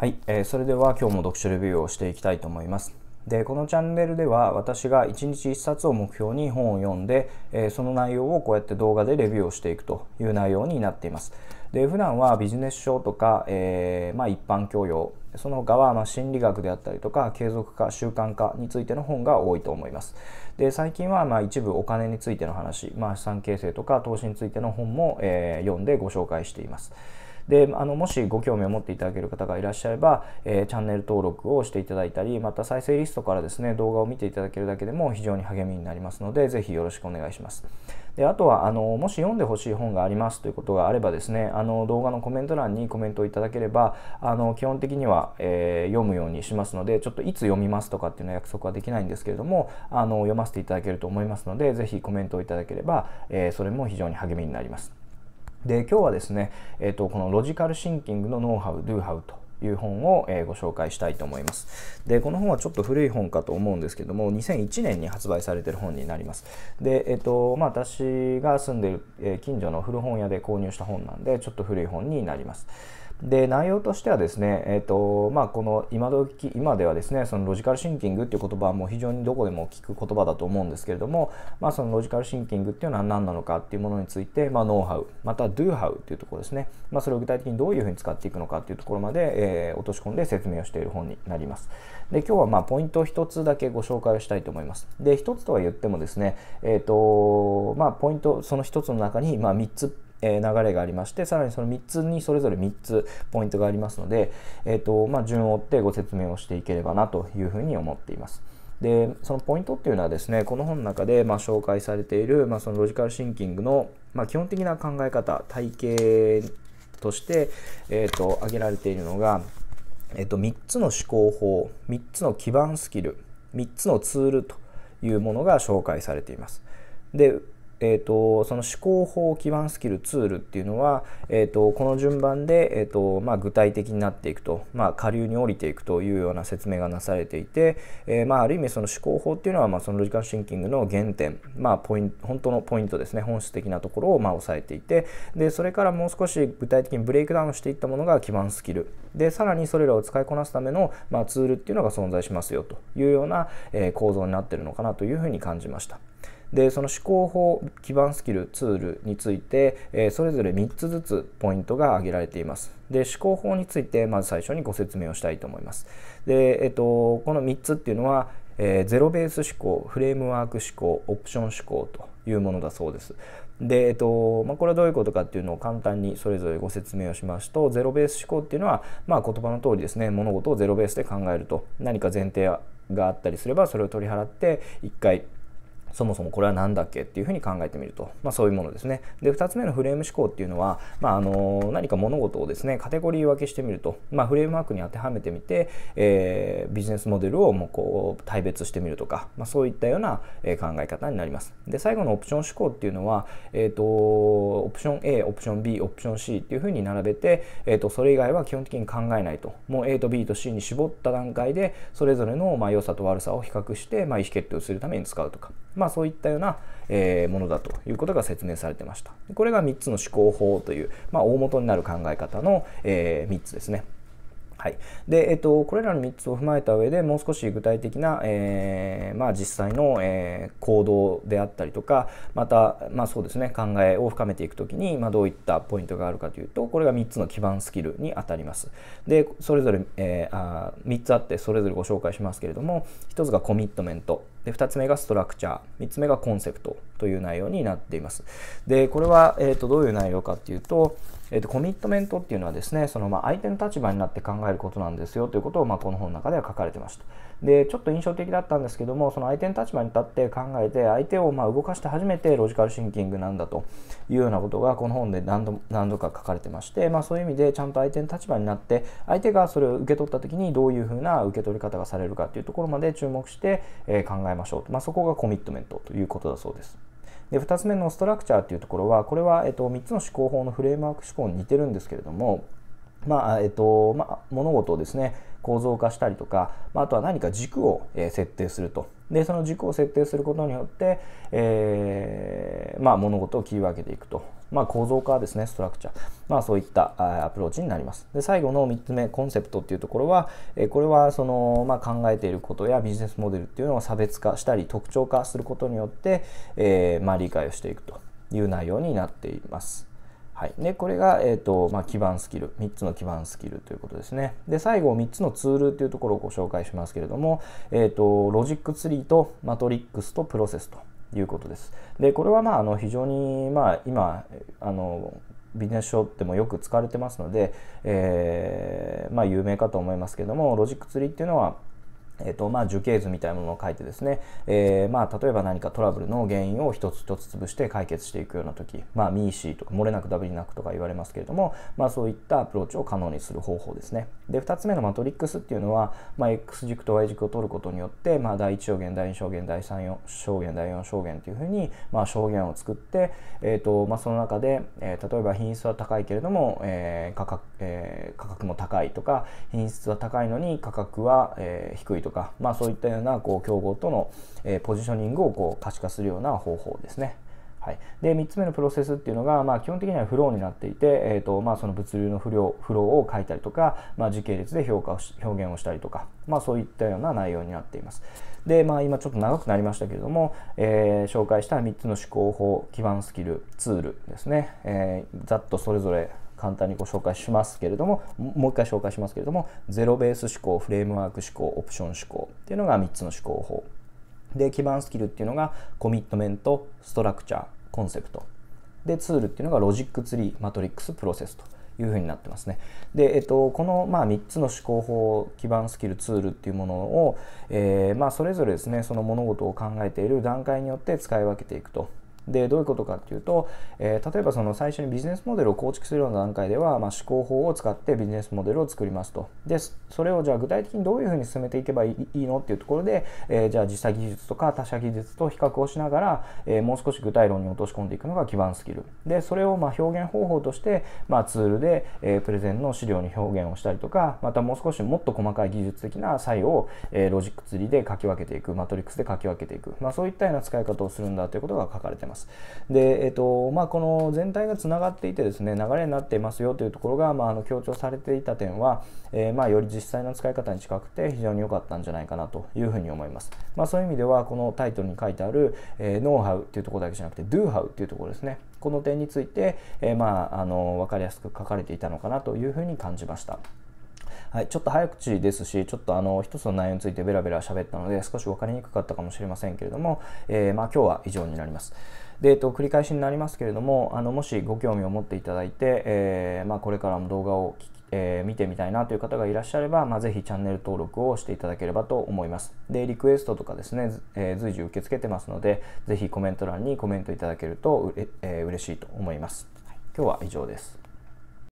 はい、えー、それでは今日も読書レビューをしていきたいと思います。でこのチャンネルでは私が1日1冊を目標に本を読んで、えー、その内容をこうやって動画でレビューをしていくという内容になっています。で普段はビジネス書とか、えー、まあ、一般教養その他はま心理学であったりとか継続化習慣化についての本が多いと思います。で最近はま一部お金についての話、まあ、資産形成とか投資についての本も、えー、読んでご紹介しています。であのもしご興味を持っていただける方がいらっしゃれば、えー、チャンネル登録をしていただいたりまた再生リストからですね動画を見ていただけるだけでも非常に励みになりますのでぜひよろしくお願いします。であとはあのもし読んでほしい本がありますということがあればですねあの動画のコメント欄にコメントをいただければあの基本的には、えー、読むようにしますのでちょっといつ読みますとかっていうのは約束はできないんですけれどもあの読ませていただけると思いますので是非コメントをいただければ、えー、それも非常に励みになります。で今日はですね、えーと、このロジカルシンキングのノウハウ、ドゥハウという本を、えー、ご紹介したいと思います。で、この本はちょっと古い本かと思うんですけども、2001年に発売されてる本になります。で、えっ、ー、と、まあ、私が住んでいる、えー、近所の古本屋で購入した本なんで、ちょっと古い本になります。で内容としてはですね、えーとまあ、この今時今ではですねそのロジカルシンキングっていう言葉はもう非常にどこでも聞く言葉だと思うんですけれども、まあ、そのロジカルシンキングっていうのは何なのかっていうものについて、まあ、ノウハウまたドゥ h ハウっていうところですね、まあ、それを具体的にどういうふうに使っていくのかっていうところまで、えー、落とし込んで説明をしている本になりますで今日はまあポイントを1つだけご紹介をしたいと思いますで1つとは言ってもですね、えーとまあ、ポイントその1つの中にまあ3つえ流れがありましてさらにその3つにそれぞれ3つポイントがありますので、えーとまあ、順を追ってご説明をしていければなというふうに思っています。でそのポイントっていうのはですねこの本の中でまあ紹介されている、まあ、そのロジカルシンキングのまあ基本的な考え方体系として、えーと、挙げられているのが、えーと3つの思考法3つの基盤スキル3つのツールというものが紹介されています。でえーと、その思考法基盤スキルツールっていうのは、えーと、この順番で、えーとまあ、具体的になっていくと、まあ、下流に降りていくというような説明がなされていて、えー、まあ、ある意味その思考法っていうのは、まあ、そのロジカルシンキングの原点、まあ、ポイン本当のポイントですね本質的なところをまあ抑えていてでそれからもう少し具体的にブレイクダウンしていったものが基盤スキルでさらにそれらを使いこなすための、まあ、ツールっていうのが存在しますよというような、えー、構造になってるのかなというふうに感じました。でその思考法基盤スキルツールについて、えそれぞれ3つずつポイントが挙げられていますで思考法についてまず最初にご説明をしたいと思いますで、えっと、この3つっていうのは、えー、ゼロベース思考フレームワーク思考オプション思考というものだそうですで、えっとまあ、これはどういうことかっていうのを簡単にそれぞれご説明をしますとゼロベース思考っていうのは、まあ、言葉の通りですね物事をゼロベースで考えると何か前提があったりすればそれを取り払って一回そもそもこれは何だっけっていうふうに考えてみると、まあ、そういうものですね。で、2つ目のフレーム思考っていうのは、まああ、の何か物事をですね、カテゴリー分けしてみると、まあ、フレームワークに当てはめてみて、えー、ビジネスモデルをもうこう対別してみるとか、まそういったような考え方になります。で、最後のオプション思考っていうのは、えーと、オプション A、オプション B、オプション C っていうふうに並べて、えーと、それ以外は基本的に考えないと。もう A と B と C に絞った段階で、それぞれのま良さと悪さを比較して、ま意思決定をするために使うとか、まあ、そういったような、えものだということが説明されてましたこれが3つの思考法という、まあ、大元になる考え方の、え3つですねはいでえっと、これらの3つを踏まえた上でもう少し具体的な、えー、まあ、実際の、えー、行動であったりとかまた、まあ、そうですね、考えを深めていく時に、まあ、どういったポイントがあるかというとこれが3つの基盤スキルにあたりますでそれぞれ、えー、あ3つあってそれぞれご紹介しますけれども1つがコミットメントで2つ目がストラクチャー3つ目がコンセプトという内容になっています。でこれは、えーと、どういう内容かっていうと,、えーと、とコミットメントっていうのはですねその、まあ、相手の立場になって考えることなんですよということを、まあ、この本の中では書かれてました。でちょっと印象的だったんですけどもその相手の立場に立って考えて相手をまあ動かして初めてロジカルシンキングなんだというようなことがこの本で何度何度か書かれてまして、まあ、そういう意味でちゃんと相手の立場になって相手がそれを受け取った時にどういうふうな受け取り方がされるかっていうところまで注目して、えー、考えましょうと、まあ、そこがコミットメントということだそうです。で2つ目のストラクチャーというところはこれは、えっと、3つの思考法のフレームワーク思考に似てるんですけれどもまあえっとまあ、物事をですね構造化したりとか、まあ、あとは何か軸を、え設定するとでその軸を設定することによって、えー、まあ、物事を切り分けていくと、まあ、構造化ですねストラクチャー、まあ、そういったアプローチになりますで最後の3つ目コンセプトっていうところは、えこれはその、ま考えていることやビジネスモデルっていうのを差別化したり特徴化することによって、えー、ま理解をしていくという内容になっています。はい、でこれが、えーとまあ、基盤スキル3つの基盤スキルということですねで最後3つのツールというところをご紹介しますけれども、えーと、ロジックツリーとマトリックスとプロセスということですでこれはまああの非常に、まあ、今あのビジネス書ってもよく使われてますので、えー、まあ、有名かと思いますけどもロジックツリーっていうのはえっとまあ、樹形図みたいなものを書いてですね、えーまあ、例えば何かトラブルの原因を一つ一つ潰して解決していくような時、まあ、ミーシーとか漏れなくダブりなくとか言われますけれども、まあ、そういったアプローチを可能にする方法ですねで2つ目のマトリックスっていうのは、まあ、X 軸と Y 軸を取ることによって、まあ、第1象限第2象限第3象限第4象限というふうに、まあ、象限を作って、えーとまあ、その中で、えー、例えば品質は高いけれども、えー価格えー、価格も高いとか品質は高いのに価格は、えー、低いとかとか、まあ、そういったようなこう競合との、えポジショニングをこう可視化するような方法ですね。はい、で3つ目のプロセスっていうのが、まあ、基本的にはフローになっていて、えーとまあ、その物流の不良フローを書いたりとか、まあ、時系列で評価を表現をしたりとか、まあ、そういったような内容になっています。で、まあ、今ちょっと長くなりましたけれども、えー、紹介した3つの思考法基盤スキルツールですね、えー、ざっとそれぞれ簡単にご紹介しますけれどももう一回紹介しますけれどもゼロベース思考フレームワーク思考オプション思考っていうのが3つの思考法で基盤スキルっていうのがコミットメントストラクチャーコンセプトでツールっていうのがロジックツリーマトリックスプロセスというふになってますね。で、えっと、この、まあ、3つの思考法、基盤スキル、ツールっていうものを、えー、まあ、それぞれですね、その物事を考えている段階によって使い分けていくとでどういうことかっていうと、えー、例えばその最初にビジネスモデルを構築するような段階では、まあ、思考法を使ってビジネスモデルを作りますとでそれをじゃあ具体的にどういうふうに進めていけばいいのっていうところで、えー、じゃあ実際技術とか他社技術と比較をしながら、えー、もう少し具体論に落とし込んでいくのが基盤スキルでそれをま表現方法として、まあ、ツールで、えプレゼンの資料に表現をしたりとかまたもう少しもっと細かい技術的な差異を、えロジックツリーで書き分けていくマトリックスで書き分けていく、まあ、そういったような使い方をするんだということが書かれてます。で、えっとまあ、この全体がつながっていてですね流れになっていますよというところが、まあ、あの強調されていた点は、えー、まあ、より実際の使い方に近くて非常に良かったんじゃないかなというふうに思います。まあ、そういう意味ではこのタイトルに書いてある、えー、ノウハウというところだけじゃなくてドゥハウというところですね。この点について、えー、まあ、あの分かりやすく書かれていたのかなというふうに感じました。はい、ちょっと早口ですし、ちょっとあの一つの内容についてベラベラ喋ったので、少し分かりにくかったかもしれませんけれども、えー、まあ、今日は以上になります。で、えっと、繰り返しになりますけれどもあのもしご興味を持っていただいて、えー、まあ、これからも動画をえー、見てみたいなという方がいらっしゃれば、まあ、ぜひチャンネル登録をしていただければと思います。で、リクエストとかですね、えー、随時受け付けてますので、ぜひコメント欄にコメントいただけるとうれ、えー、嬉しいと思います。今日は以上です。